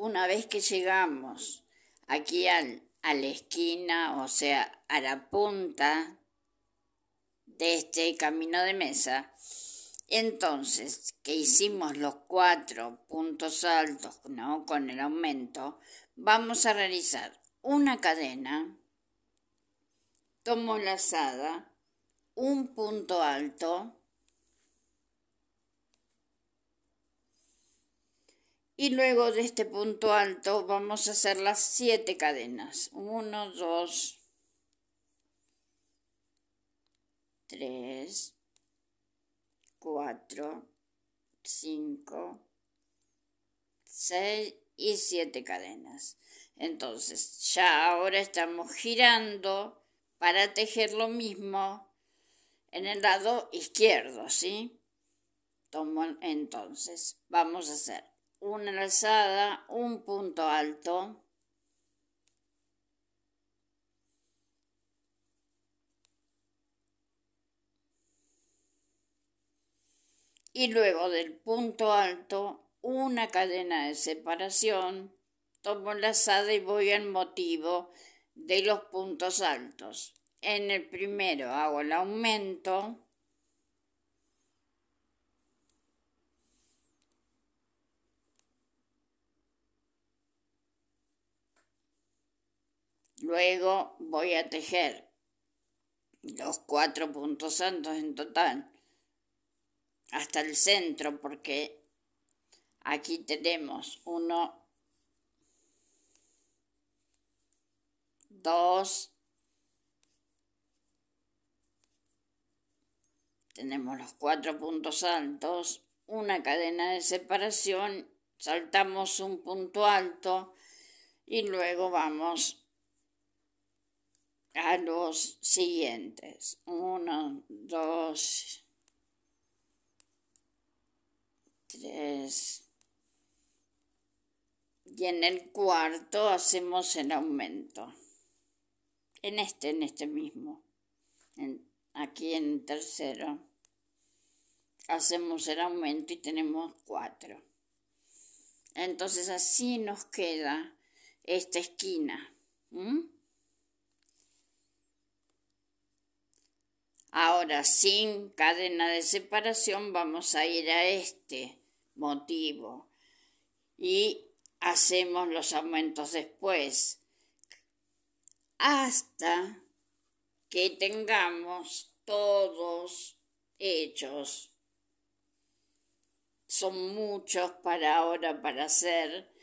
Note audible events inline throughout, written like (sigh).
una vez que llegamos aquí a la esquina, o sea, a la punta de este camino de mesa, entonces que hicimos los cuatro puntos altos, Con el aumento, vamos a realizar una cadena, tomo lazada, un punto alto, Y luego de este punto alto vamos a hacer las 7 cadenas. 1, 2, 3, 4, 5, 6 y 7 cadenas. Entonces, ya ahora estamos girando para tejer lo mismo en el lado izquierdo, ¿sí? entonces, vamos a hacer una lazada, un punto alto. Y luego del punto alto, una cadena de separación, tomo la lazada y voy al motivo de los puntos altos. En el primero hago el aumento. Luego voy a tejer los cuatro puntos altos en total hasta el centro porque aquí tenemos uno, dos, tenemos los cuatro puntos altos, una cadena de separación, saltamos un punto alto y luego vamos a los siguientes. Uno, dos, tres. Y en el cuarto hacemos el aumento. En este, en este mismo. aquí en el tercero. Hacemos el aumento y tenemos cuatro. Entonces así nos queda esta esquina. Ahora, sin cadena de separación, vamos a ir a este motivo y hacemos los aumentos después hasta que tengamos todos hechos. Son muchos para ahora para hacer.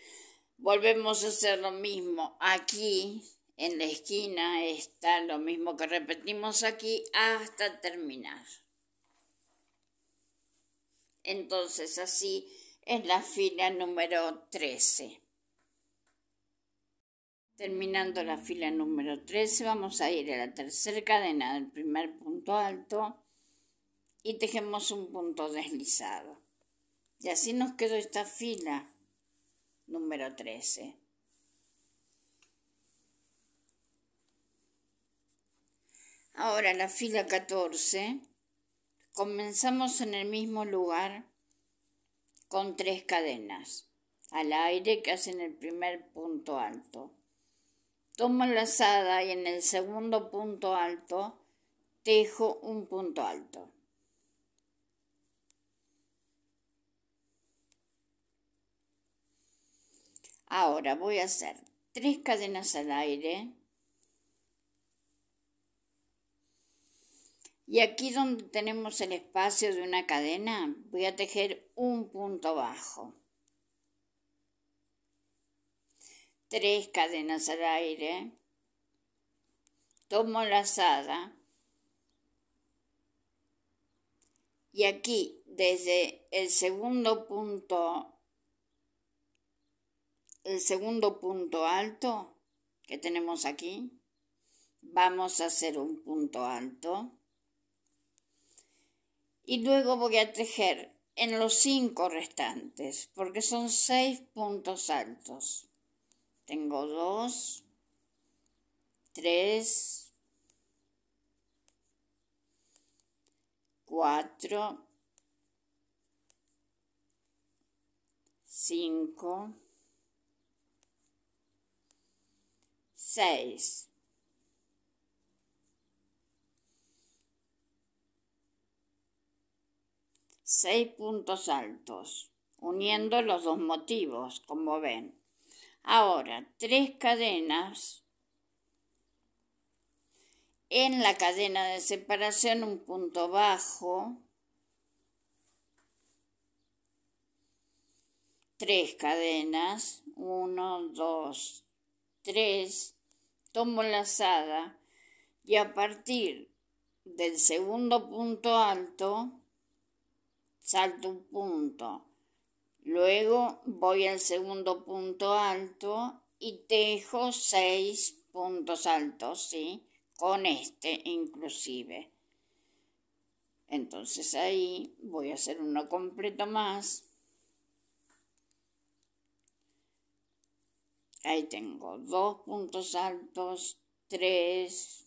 Volvemos a hacer lo mismo aquí en la esquina está lo mismo que repetimos aquí hasta terminar. Entonces así es la fila número 13. Terminando la fila número 13 vamos a ir a la tercera cadena del primer punto alto y tejemos un punto deslizado. Y así nos quedó esta fila número 13. Ahora la fila 14. Comenzamos en el mismo lugar con tres cadenas al aire que hacen el primer punto alto. Tomo la lazada y en el segundo punto alto tejo un punto alto. Ahora voy a hacer tres cadenas al aire Y aquí donde tenemos el espacio de una cadena, voy a tejer un punto bajo. Tres cadenas al aire. Tomo la lazada. Y aquí, desde el segundo punto, el segundo punto alto que tenemos aquí, vamos a hacer un punto alto y luego voy a tejer en los 5 restantes porque son 6 puntos altos tengo 2 3 4 5 6 seis puntos altos, uniendo los dos motivos, como ven. Ahora, tres cadenas. En la cadena de separación un punto bajo. Tres cadenas. Uno, dos, tres. Tomo lazada. Y a partir del segundo punto alto salto un punto. Luego voy al segundo punto alto y tejo seis puntos altos, ¿sí? Con este inclusive. Entonces ahí voy a hacer uno completo más. Ahí tengo dos puntos altos, tres,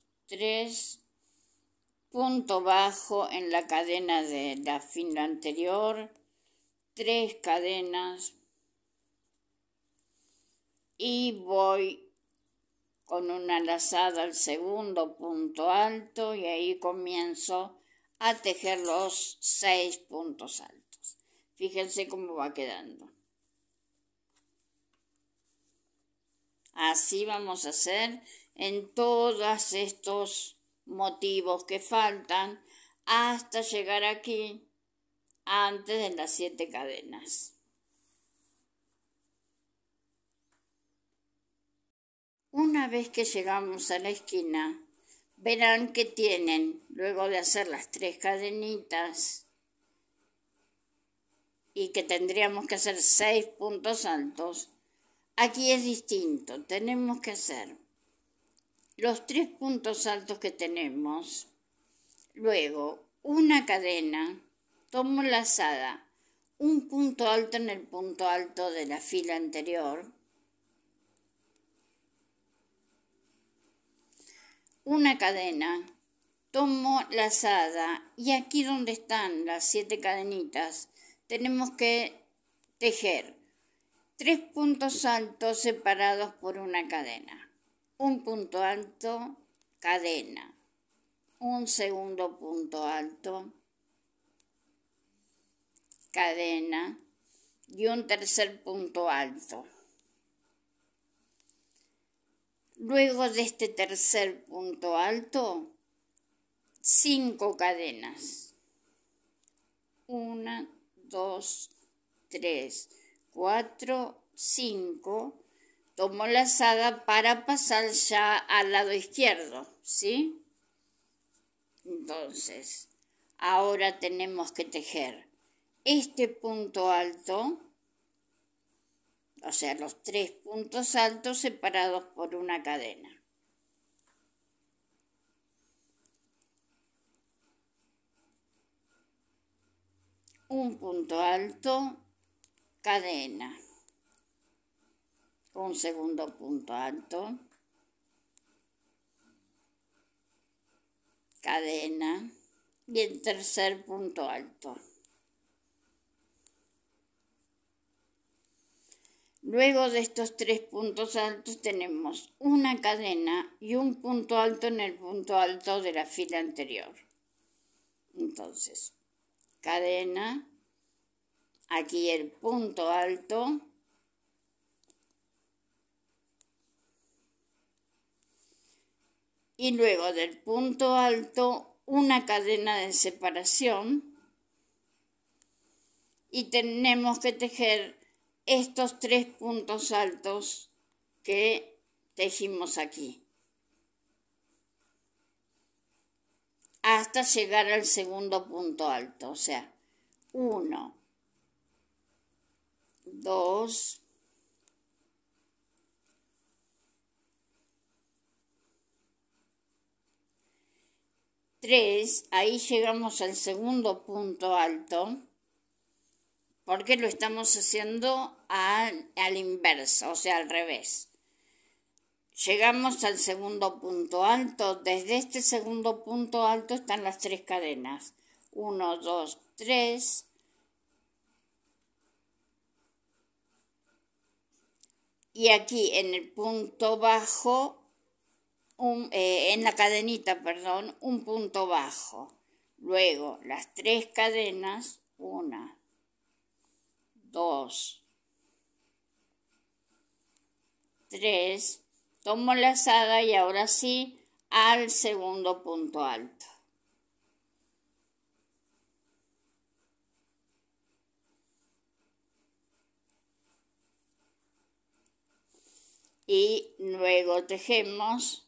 3 punto bajo en la cadena de la fila anterior, tres cadenas y voy con una lazada al segundo punto alto y ahí comienzo a tejer los seis puntos altos. Fíjense cómo va quedando. Así vamos a hacer en todos estos motivos que faltan hasta llegar aquí antes de las siete cadenas. Una vez que llegamos a la esquina, verán que tienen, luego de hacer las tres cadenitas, y que tendríamos que hacer seis puntos altos, aquí es distinto, tenemos que hacer los tres puntos altos que tenemos. Luego, una cadena, tomo lazada, un punto alto en el punto alto de la fila anterior, una cadena, tomo lazada y aquí donde están las siete cadenitas tenemos que tejer tres puntos altos separados por una cadena un punto alto, cadena, un segundo punto alto, cadena y un tercer punto alto. Luego de este tercer punto alto, cinco cadenas. Una, dos, tres, cuatro, cinco como lazada para pasar ya al lado izquierdo, ¿sí? Entonces, ahora tenemos que tejer este punto alto, o sea, los tres puntos altos separados por una cadena. Un punto alto, cadena un segundo punto alto, cadena y el tercer punto alto. Luego de estos tres puntos altos tenemos una cadena y un punto alto en el punto alto de la fila anterior. Entonces, cadena, aquí el punto alto, y luego del punto alto una cadena de separación y tenemos que tejer estos tres puntos altos que tejimos aquí hasta llegar al segundo punto alto o sea 1 dos 3, ahí llegamos al segundo punto alto, porque lo estamos haciendo al, inverso, o sea, al revés. Llegamos al segundo punto alto. Desde este segundo punto alto están las tres cadenas. 1, 2, 3. Y aquí en el punto bajo eh, en la cadenita, perdón, un punto bajo. Luego las tres cadenas, una, dos, tres, tomo la lazada y ahora sí al segundo punto alto. Y luego tejemos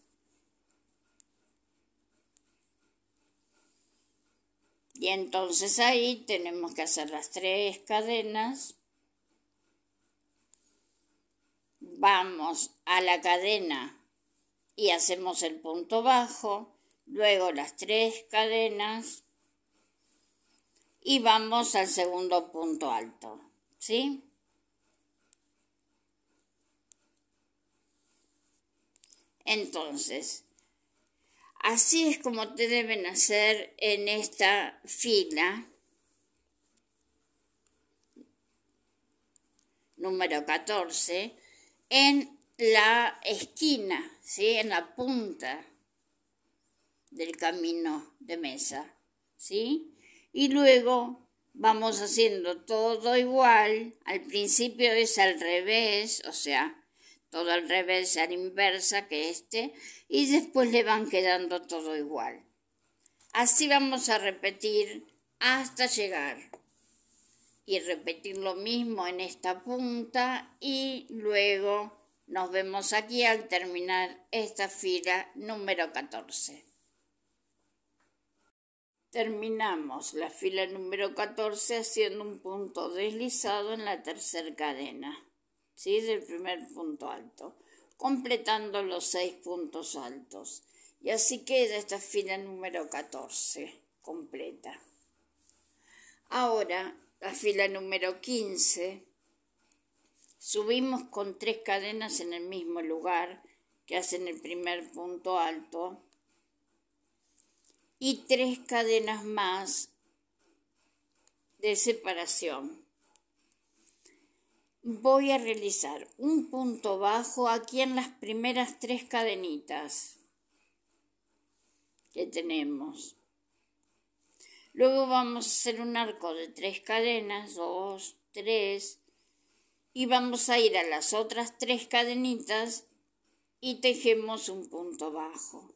Y entonces ahí tenemos que hacer las tres cadenas. Vamos a la cadena y hacemos el punto bajo, luego las tres cadenas y vamos al segundo punto alto, ¿sí? Entonces, Así es como te deben hacer en esta fila. Número 14. En la esquina, En la punta del camino de mesa, ¿sí? Y luego vamos haciendo todo igual. Al principio es al revés, o sea, todo al revés, a la inversa que este, y después le van quedando todo igual. Así vamos a repetir hasta llegar. Y repetir lo mismo en esta punta y luego nos vemos aquí al terminar esta fila número 14. Terminamos la fila número 14 haciendo un punto deslizado en la tercera cadena del primer punto alto, completando los seis puntos altos. Y así queda esta fila número 14 completa. Ahora, la fila número 15, subimos con tres cadenas en el mismo lugar que hacen el primer punto alto y tres cadenas más de separación voy a realizar un punto bajo aquí en las primeras tres cadenitas que tenemos. Luego vamos a hacer un arco de tres cadenas, dos, tres, y vamos a ir a las otras tres cadenitas y tejemos un punto bajo.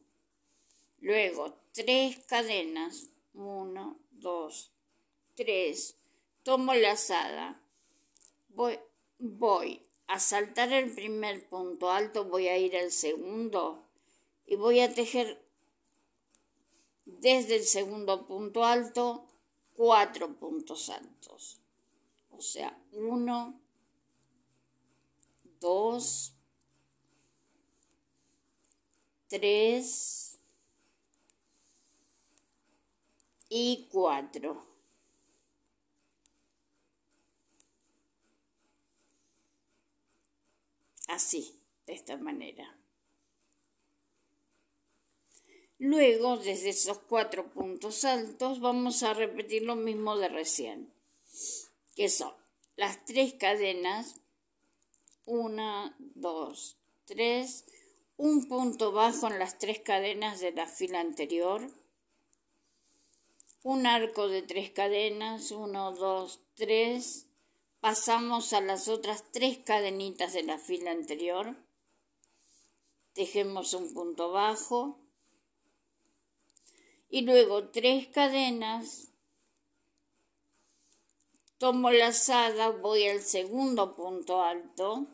Luego tres cadenas, uno, dos, tres, tomo lazada, voy voy a saltar el primer punto alto, voy a ir al segundo y voy a tejer desde el segundo punto alto cuatro puntos altos. O sea, uno, dos, tres y cuatro. así, de esta manera. Luego, desde esos cuatro puntos altos, vamos a repetir lo mismo de recién, que son las tres cadenas, una, dos, tres, un punto bajo en las tres cadenas de la fila anterior, un arco de tres cadenas, uno, dos, tres, pasamos a las otras tres cadenitas de la fila anterior, tejemos un punto bajo y luego tres cadenas, tomo la lazada, voy al segundo punto alto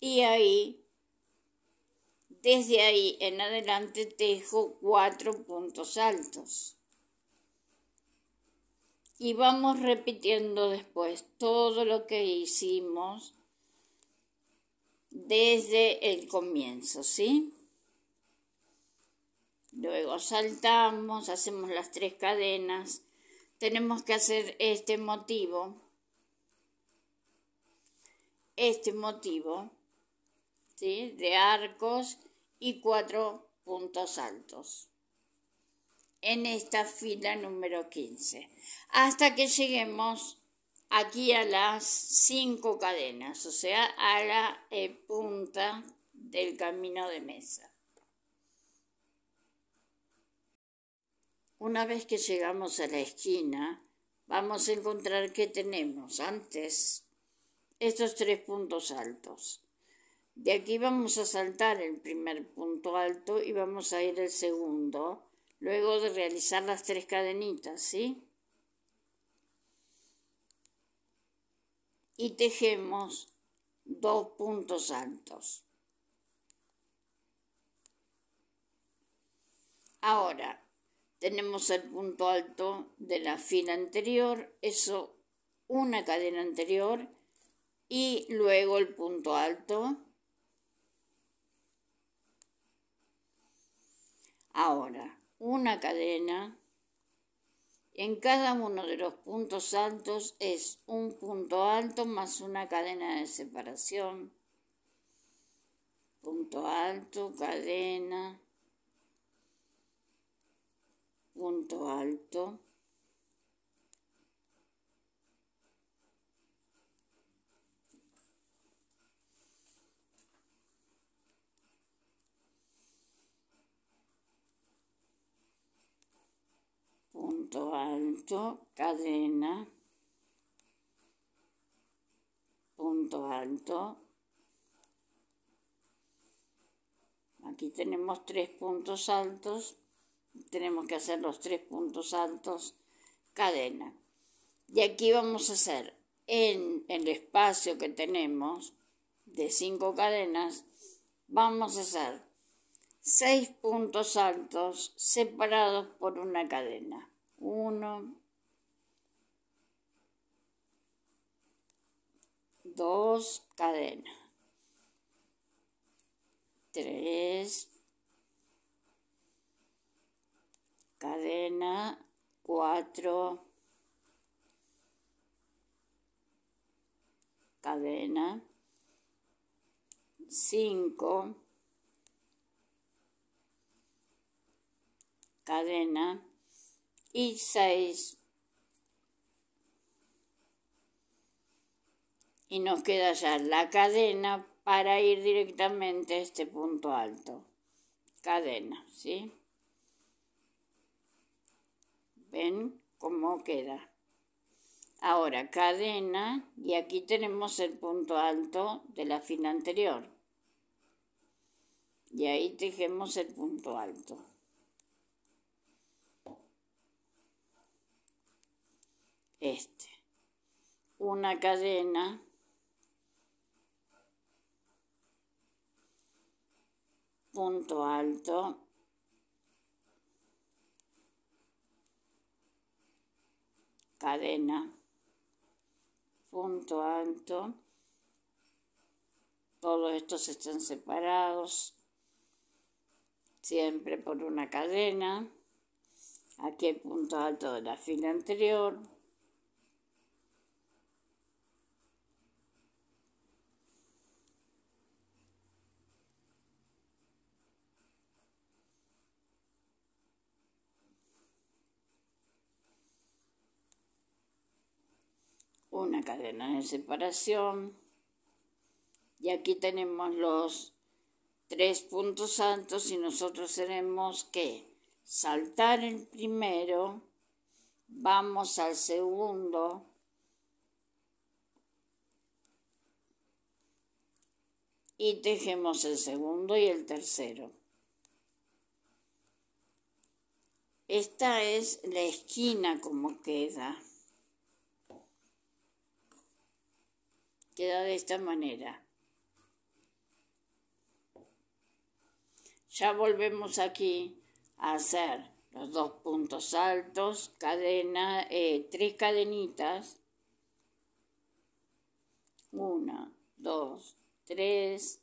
y ahí, desde ahí en adelante tejo cuatro puntos altos y vamos repitiendo después todo lo que hicimos desde el comienzo, ¿sí? Luego saltamos, hacemos las tres cadenas, tenemos que hacer este motivo, este motivo, De arcos y cuatro puntos altos en esta fila número 15, hasta que lleguemos aquí a las cinco cadenas, o sea, a la eh, punta del camino de mesa. Una vez que llegamos a la esquina, vamos a encontrar que tenemos antes estos tres puntos altos. De aquí vamos a saltar el primer punto alto y vamos a ir al segundo luego de realizar las tres cadenitas, ¿sí? Y tejemos dos puntos altos. Ahora, tenemos el punto alto de la fila anterior, eso una cadena anterior y luego el punto alto. Ahora, una cadena en cada uno de los puntos altos es un punto alto más una cadena de separación. Punto alto, cadena, punto alto. punto alto, cadena, punto alto. Aquí tenemos tres puntos altos, tenemos que hacer los tres puntos altos, cadena. Y aquí vamos a hacer en el espacio que tenemos de cinco cadenas, vamos a hacer seis puntos altos separados por una cadena. 1, 2, cadena, 3, cadena, 4, cadena, 5, cadena, y 6. Y nos queda ya la cadena para ir directamente a este punto alto. Cadena, ¿sí? ¿Ven cómo queda? Ahora, cadena, y aquí tenemos el punto alto de la fila anterior. Y ahí tejemos el punto alto. este, una cadena punto alto cadena punto alto todos estos están separados siempre por una cadena aquí el punto alto de la fila anterior una cadena de separación. Y aquí tenemos los tres puntos altos y nosotros tenemos que saltar el primero, vamos al segundo, y tejemos el segundo y el tercero. Esta es la esquina como queda. Queda de esta manera. Ya volvemos aquí a hacer los dos puntos altos, cadena, eh, tres cadenitas. Una, dos, tres.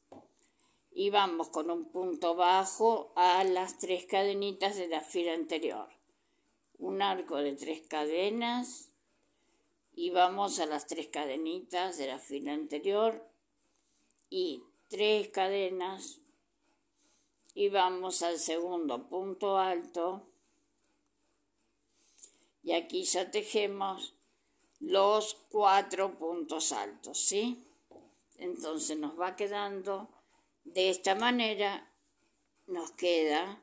Y vamos con un punto bajo a las tres cadenitas de la fila anterior. Un arco de tres cadenas y vamos a las tres cadenitas de la fila anterior y tres cadenas y vamos al segundo punto alto y aquí ya tejemos los cuatro puntos altos, ¿sí? Entonces nos va quedando de esta manera, nos queda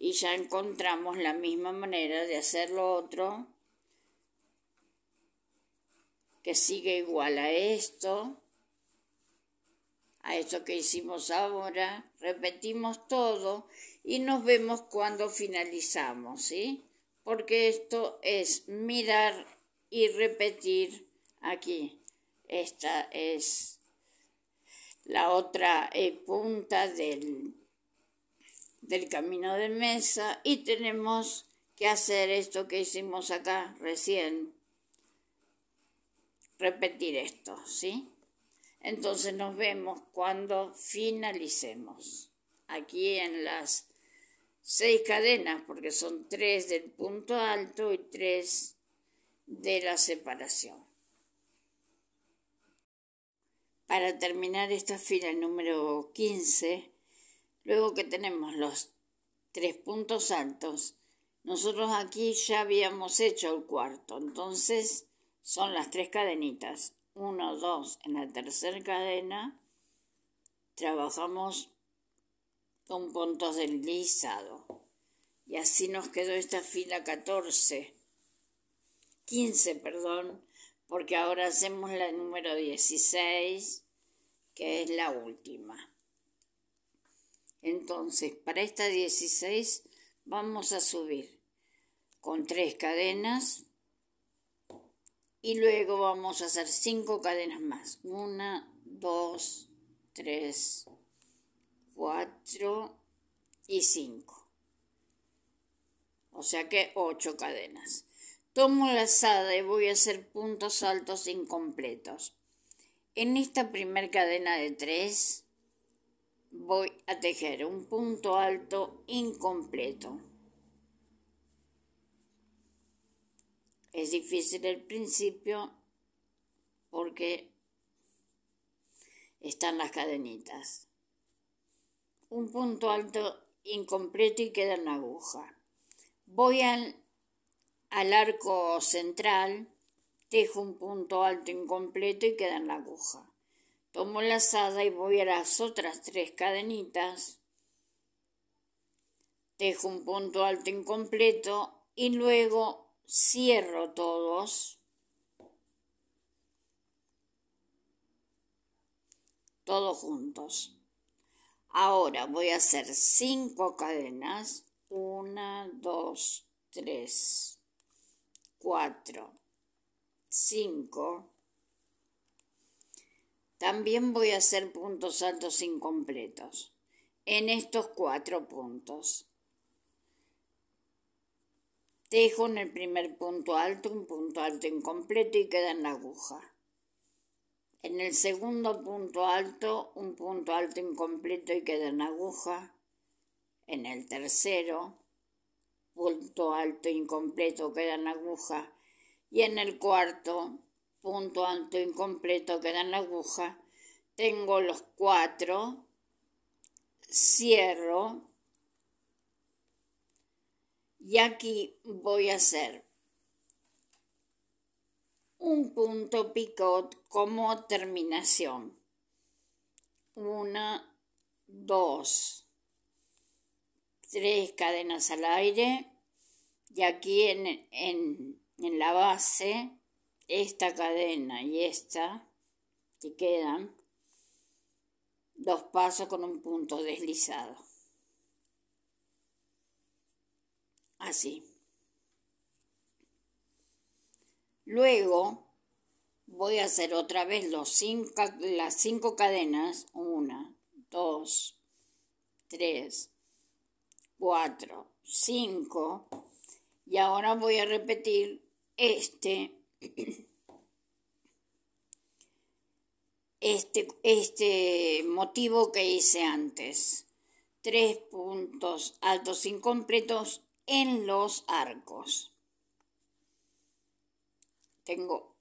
y ya encontramos la misma manera de hacer lo otro que sigue igual a esto, a esto que hicimos ahora, repetimos todo y nos vemos cuando finalizamos, ¿sí? Porque esto es mirar y repetir aquí. Esta es la otra eh, punta del del camino de mesa y tenemos que hacer esto que hicimos acá recién. Repetir esto, ¿sí? Entonces nos vemos cuando finalicemos. Aquí en las seis cadenas, porque son tres del punto alto y tres de la separación. Para terminar esta fila número 15, Luego que tenemos los tres puntos altos, nosotros aquí ya habíamos hecho el cuarto, entonces son las tres cadenitas. 1, dos. en la tercera cadena trabajamos con puntos deslizado. Y así nos quedó esta fila 14, 15, perdón, porque ahora hacemos la número 16, que es la última. Entonces, para esta 16 vamos a subir con 3 cadenas y luego vamos a hacer 5 cadenas más. 1, 2, 3, 4 y 5. O sea que 8 cadenas. Tomo la lazada y voy a hacer puntos altos incompletos. En esta primer cadena de 3, voy a tejer un punto alto incompleto. Es difícil el principio porque están las cadenitas. Un punto alto incompleto y queda en la aguja. Voy al, arco central, tejo un punto alto incompleto y queda en la aguja tomo la sada y voy a las otras tres cadenitas, dejo un punto alto incompleto y luego cierro todos. Todos juntos. Ahora voy a hacer cinco cadenas. Una, dos, tres, cuatro, cinco. También voy a hacer puntos altos incompletos en estos cuatro puntos. Dejo en el primer punto alto un punto alto incompleto y queda en aguja. En el segundo punto alto un punto alto incompleto y queda en aguja. En el tercero punto alto incompleto queda en aguja. Y en el cuarto punto alto incompleto que en la aguja, tengo los cuatro, cierro y aquí voy a hacer un punto picot como terminación. Una, dos, tres cadenas al aire y aquí en la base esta cadena y esta, que quedan dos pasos con un punto deslizado. Así. Luego voy a hacer otra vez los las cinco cadenas. Una, dos, tres, cuatro, cinco. Y ahora voy a repetir este este, este, motivo que hice antes. Tres puntos altos incompletos en los arcos. Tengo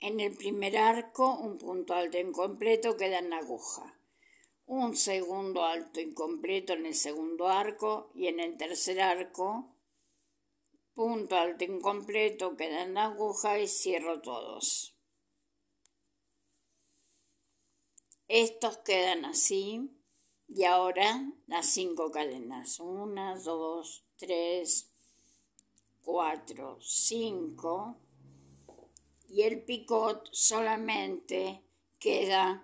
en el primer arco un punto alto incompleto que da en la aguja. Un segundo alto incompleto en el segundo arco y en el tercer arco punto alto incompleto, completo, quedan la aguja y cierro todos. Estos quedan así y ahora las cinco cadenas. Una, dos, tres, cuatro, cinco. Y el picot solamente queda,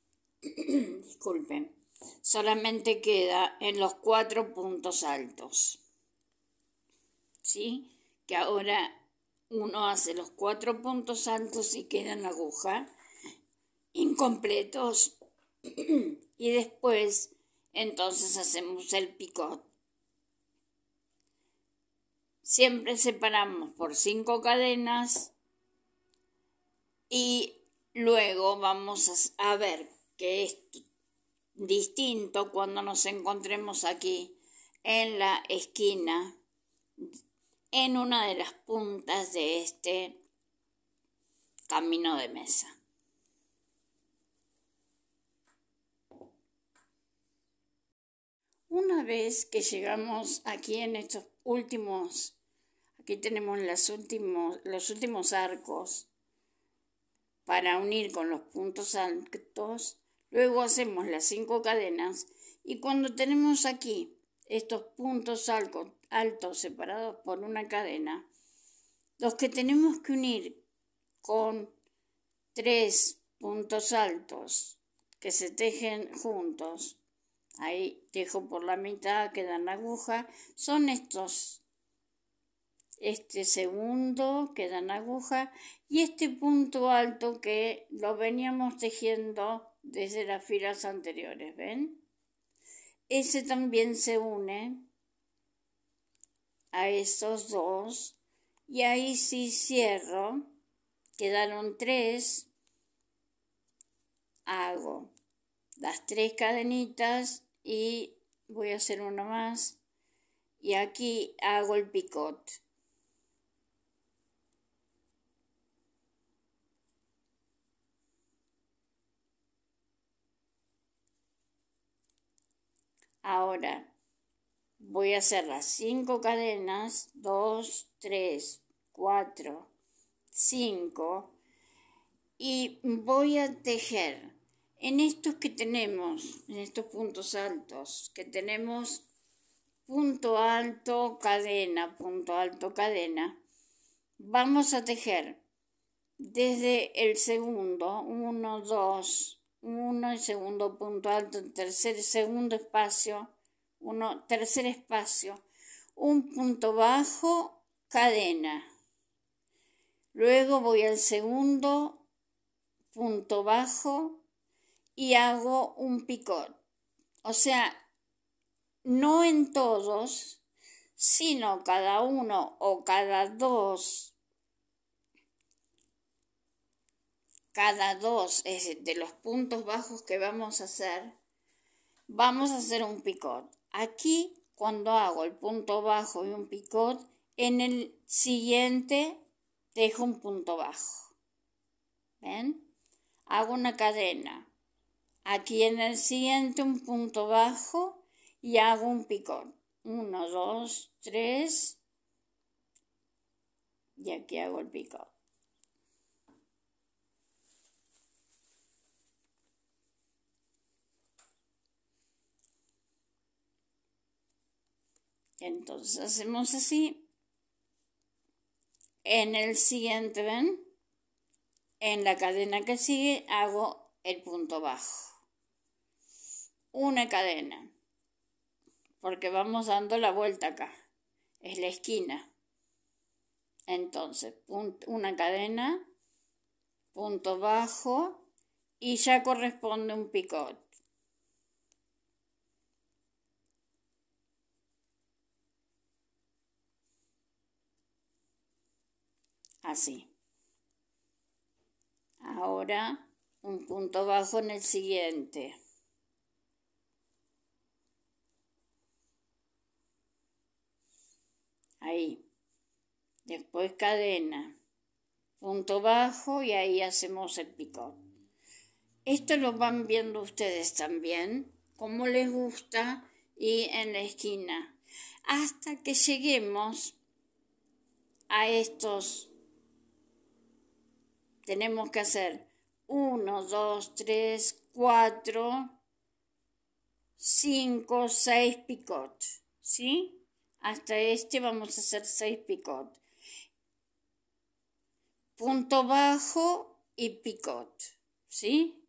(clears throat) disculpen, solamente queda en los cuatro puntos altos. ¿sí? Que ahora uno hace los cuatro puntos altos y quedan aguja incompletos. (clears throat) y después, entonces hacemos el picot. Siempre separamos por cinco cadenas y luego vamos a ver que es distinto cuando nos encontremos aquí en la esquina en una de las puntas de este camino de mesa. Una vez que llegamos aquí en estos últimos, aquí tenemos los últimos arcos para unir con los puntos altos, luego hacemos las cinco cadenas y cuando tenemos aquí estos puntos altos altos separados por una cadena, los que tenemos que unir con tres puntos altos que se tejen juntos, ahí tejo por la mitad, quedan la aguja, son estos. Este segundo dan aguja y este punto alto que lo veníamos tejiendo desde las filas anteriores, ¿ven? Ese también se une a esos dos y ahí si cierro, quedaron tres, hago las tres cadenitas y voy a hacer una más y aquí hago el picot. Ahora voy a hacer las 5 cadenas, 2, 3, 4, 5 y voy a tejer en estos que tenemos, en estos puntos altos, que tenemos punto alto, cadena, punto alto, cadena, vamos a tejer desde el segundo, 1, 2, 1, el segundo punto alto, tercer, segundo espacio, uno, tercer espacio, un punto bajo, cadena. Luego voy al segundo punto bajo y hago un picot. O sea, no en todos, sino cada uno o cada dos cada dos de los puntos bajos que vamos a hacer, vamos a hacer un picot. Aquí, cuando hago el punto bajo y un picot, en el siguiente dejo un punto bajo. ¿Ven? Hago una cadena. Aquí en el siguiente un punto bajo y hago un picot. Uno, dos, tres. Y aquí hago el picot. Entonces hacemos así. En el siguiente, ¿ven? En la cadena que sigue hago el punto bajo. Una cadena. Porque vamos dando la vuelta acá. Es la esquina. Entonces, una cadena, punto bajo y ya corresponde un picot. así. Ahora un punto bajo en el siguiente. Ahí. Después cadena. Punto bajo y ahí hacemos el picot. Esto lo van viendo ustedes también, como les gusta y en la esquina. Hasta que lleguemos a estos tenemos que hacer 1, 2, 3, 4, 5, 6 picot, ¿sí? Hasta este vamos a hacer 6 picot. Punto bajo y picot, ¿sí?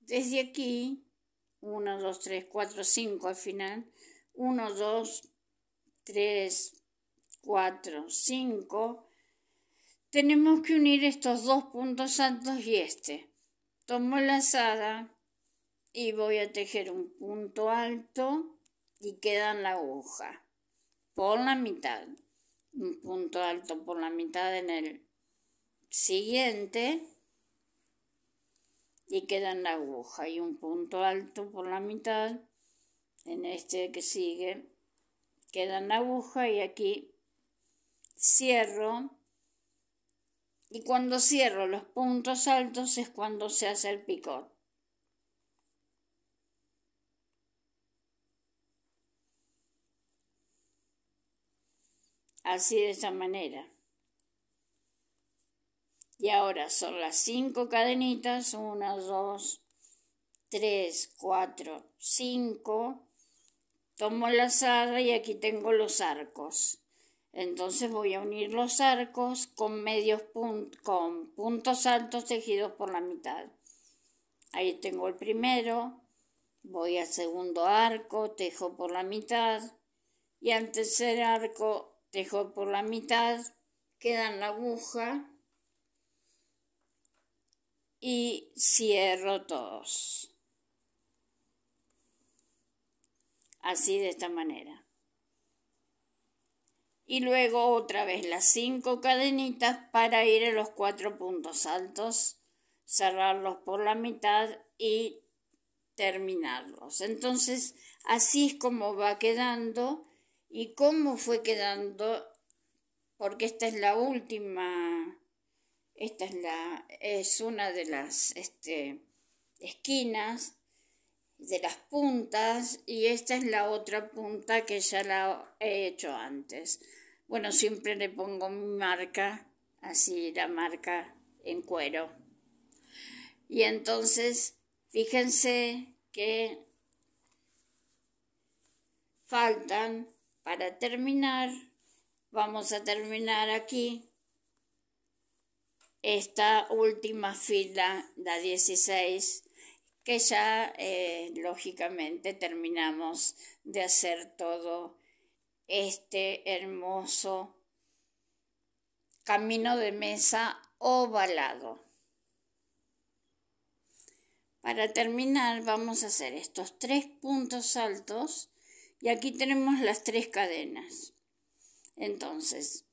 Desde aquí, 1, 2, 3, 4, 5 al final, 1, 2, 3, 4, 5, tenemos que unir estos dos puntos altos y este. Tomo la lazada y voy a tejer un punto alto y queda en la aguja por la mitad. Un punto alto por la mitad en el siguiente y queda en la aguja y un punto alto por la mitad en este que sigue, queda una aguja y aquí cierro. Y cuando cierro los puntos altos es cuando se hace el picot. Así de esa manera. Y ahora son las cinco cadenitas, 1, 2, 3, 4, 5 tomo la lazada y aquí tengo los arcos. Entonces voy a unir los arcos con medios con puntos altos tejidos por la mitad. Ahí tengo el primero, voy al segundo arco, tejo por la mitad y al tercer arco tejo por la mitad, queda en la aguja y cierro todos. así de esta manera. Y luego otra vez las cinco cadenitas para ir a los cuatro puntos altos, cerrarlos por la mitad y terminarlos. Entonces, así es como va quedando y cómo fue quedando, porque esta es la última, esta es la, es una de las este, esquinas de las puntas y esta es la otra punta que ya la he hecho antes. Bueno, siempre le pongo mi marca, así la marca en cuero. Y entonces, fíjense que faltan para terminar, vamos a terminar aquí esta última fila, la 16, que ya eh, lógicamente terminamos de hacer todo este hermoso camino de mesa ovalado. Para terminar vamos a hacer estos tres puntos altos y aquí tenemos las tres cadenas. Entonces,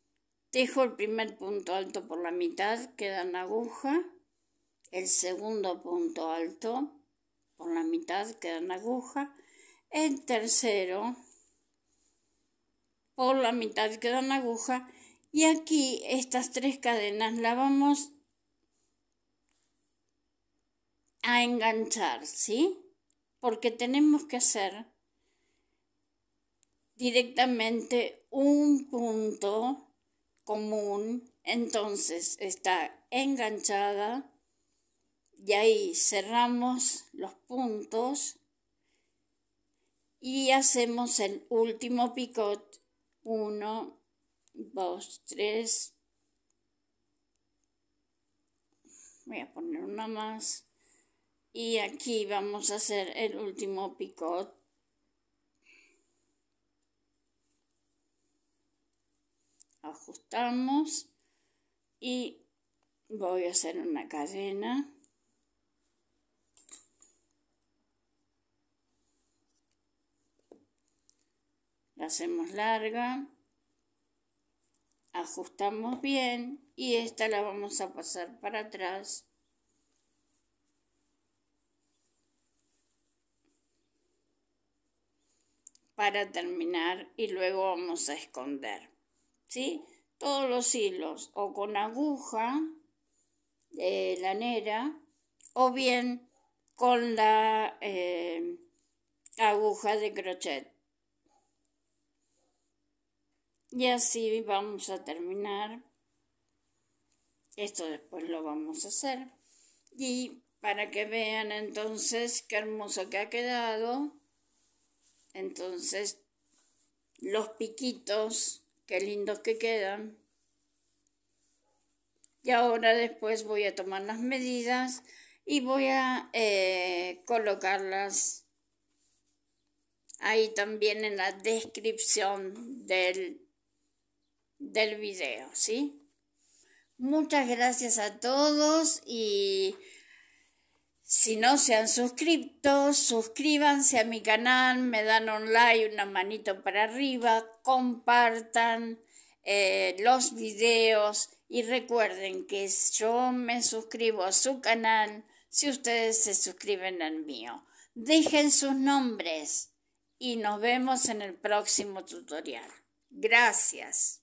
dejo el primer punto alto por la mitad, queda una aguja, el segundo punto alto, por la mitad una aguja, el tercero por la mitad una aguja y aquí estas tres cadenas la vamos a enganchar, ¿sí? Porque tenemos que hacer directamente un punto común, entonces está enganchada y ahí cerramos los puntos y hacemos el último picot 1 2 3 voy a poner una más y aquí vamos a hacer el último picot ajustamos y voy a hacer una cadena la hacemos larga, ajustamos bien y esta la vamos a pasar para atrás. para terminar y luego vamos a esconder, ¿sí? Todos los hilos o con aguja de eh, lanera o bien con la eh, aguja de crochet. Y así vamos a terminar. Esto después lo vamos a hacer. Y para que vean entonces qué hermoso que ha quedado. Entonces, los piquitos, qué lindos que quedan. Y ahora después voy a tomar las medidas y voy a eh, colocarlas ahí también en la descripción del del video, ¿sí? Muchas gracias a todos y si no se han suscrito, suscríbanse a mi canal, me dan un like, una manito para arriba, compartan eh, los videos y recuerden que yo me suscribo a su canal si ustedes se suscriben al mío. Dejen sus nombres y nos vemos en el próximo tutorial. Gracias.